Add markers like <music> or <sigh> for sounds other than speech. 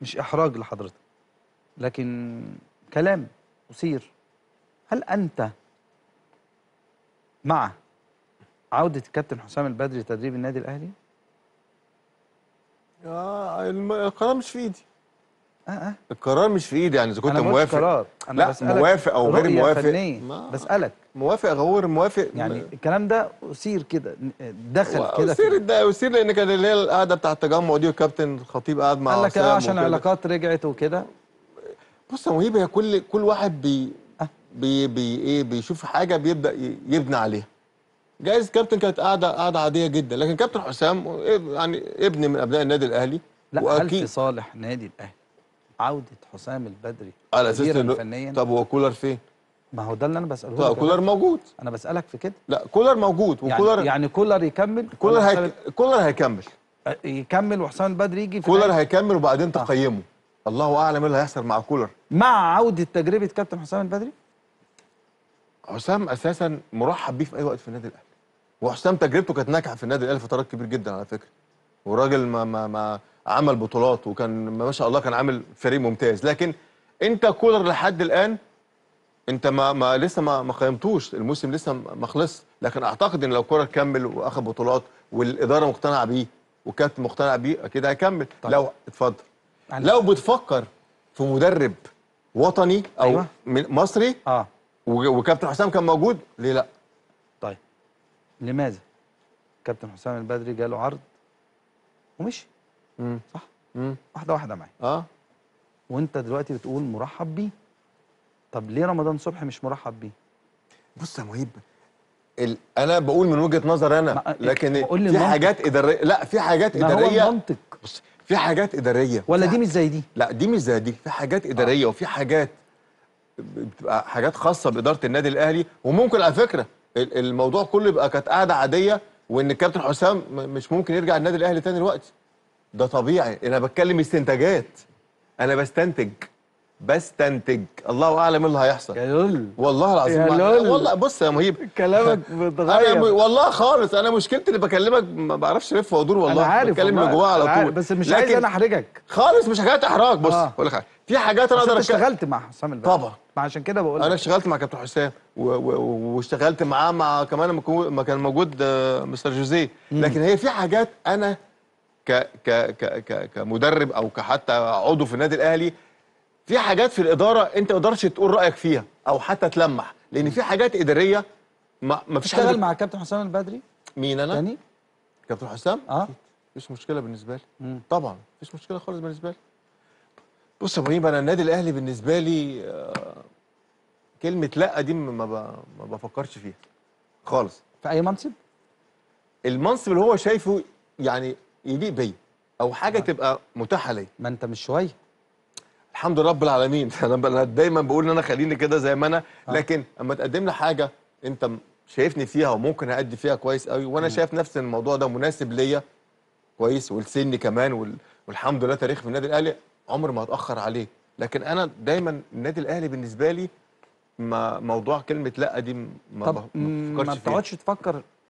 مش إحراج لحضرتك لكن كلام أثير هل أنت مع عودة الكابتن حسام البدري لتدريب النادي الأهلي؟ آه القرار مش في إيدي اه اه القرار مش في ايدي يعني اذا كنت أنا موافق قرار. أنا لا بسألك موافق او غير موافق فنية. ما. بسالك موافق او غير موافق يعني ما. الكلام ده اثير كده دخل كده اثير ده اثير لان كان اللي هي القعده بتاع التجمع دي والكابتن الخطيب قعد مع قال لك اه عشان علاقات رجعت وكده بص يا مهيب هي كل كل واحد بي أه. بي, بي ايه بيشوف حاجه بيبدا يبني عليها جايز كابتن كانت قاعده قاعده عاديه جدا لكن كابتن حسام إيه، يعني ابن من ابناء النادي الاهلي لا وأكيد. هل في صالح نادي الاهلي عوده حسام البدري على اساس انه فنيا طب هو كولر فين؟ ما هو ده اللي انا بساله طب كولر موجود انا بسالك في كده لا كولر موجود يعني- وكولر يعني, يعني كولر يكمل كولر هيك... كولر هيكمل يكمل وحسام البدري يجي في كولر هيكمل وبعدين آه. تقيمه آه. الله اعلم ايه اللي هيحصل مع كولر مع عوده تجربه كابتن حسام البدري حسام اساسا مرحب بيه في اي وقت في النادي الاهلي وحسام تجربته كانت ناجحه في النادي الاهلي فترات كبير جدا على فكره وراجل ما ما ما عمل بطولات وكان ما شاء الله كان عامل فريق ممتاز لكن انت كولر لحد الان انت ما, ما لسه ما ما قيمتوش الموسم لسه ما خلص لكن اعتقد ان لو كولر كمل واخد بطولات والاداره مقتنعه بيه والكابتن مقتنعه بيه اكيد هيكمل طيب. لو اتفضل لو بتفكر في مدرب وطني او أيوة. مصري اه وكابتن حسام كان موجود ليه لا طيب لماذا كابتن حسام البدري جاله عرض ومشي صح مم. واحده واحده معايا اه وانت دلوقتي بتقول مرحب بيه طب ليه رمضان صبحي مش مرحب بيه بص يا مهيب ال... انا بقول من وجهه نظر انا إيه، لكن في المنطق. حاجات اداريه لا في حاجات اداريه هو المنطق بص في حاجات اداريه ولا دي مش زي دي لا دي مش زي دي في حاجات آه. اداريه آه. وفي حاجات بتبقى حاجات خاصه باداره النادي الاهلي وممكن على فكره الموضوع كله يبقى كانت قاعده عاديه وان الكابتن حسام مش ممكن يرجع النادي الاهلي تاني دلوقتي ده طبيعي انا بتكلم استنتاجات انا بستنتج بستنتج الله اعلم إيه اللي هيحصل يا لول والله العظيم يا لول والله بص يا مهيب كلامك متغير <laughs> م... والله خالص انا مشكلتي اللي بكلمك ما بعرفش الف وادور والله انا عارف بتكلم من جوا على طول بس مش لكن... عايز انا احرجك خالص مش حكايه احراج بص آه. اقول لك حاجه في حاجات انا اقدر اشتغلت مع حسام البدري طبعا ما عشان كده بقول انا اشتغلت مع كابتن حسام واشتغلت معاه مع كمان ما كان موجود آه، مستر جوزيه لكن هي في حاجات انا ك ك ك كمدرب او كحتى عضو في النادي الاهلي في حاجات في الاداره انت ما تقدرش تقول رايك فيها او حتى تلمح لان في حاجات اداريه ما فيش حاجه مع كابتن حسام البدري مين انا؟ تاني؟ كابتن حسام؟ اه مفيش مشكله بالنسبه لي مم. طبعا مفيش مشكله خالص بالنسبه لي بص يا ابراهيم انا النادي الاهلي بالنسبه لي آه، كلمه لا دي ما, ما بفكرش فيها خالص في اي منصب؟ المنصب اللي هو شايفه يعني يليق بيا او حاجه ما. تبقى متاحه ليا ما انت مش شويه الحمد لله رب العالمين <laughs> انا دايما بقول ان انا خليني كده زي ما انا آه. لكن اما تقدم لي حاجه انت شايفني فيها وممكن اادي فيها كويس قوي وانا م. شايف نفس الموضوع ده مناسب ليا كويس ولسني كمان وال... والحمد لله تاريخ في النادي الاهلي عمر ما هتاخر عليه لكن انا دايما النادي الاهلي بالنسبه لي ما موضوع كلمه لا دي ما طب ما, ما بتقعدش تفكر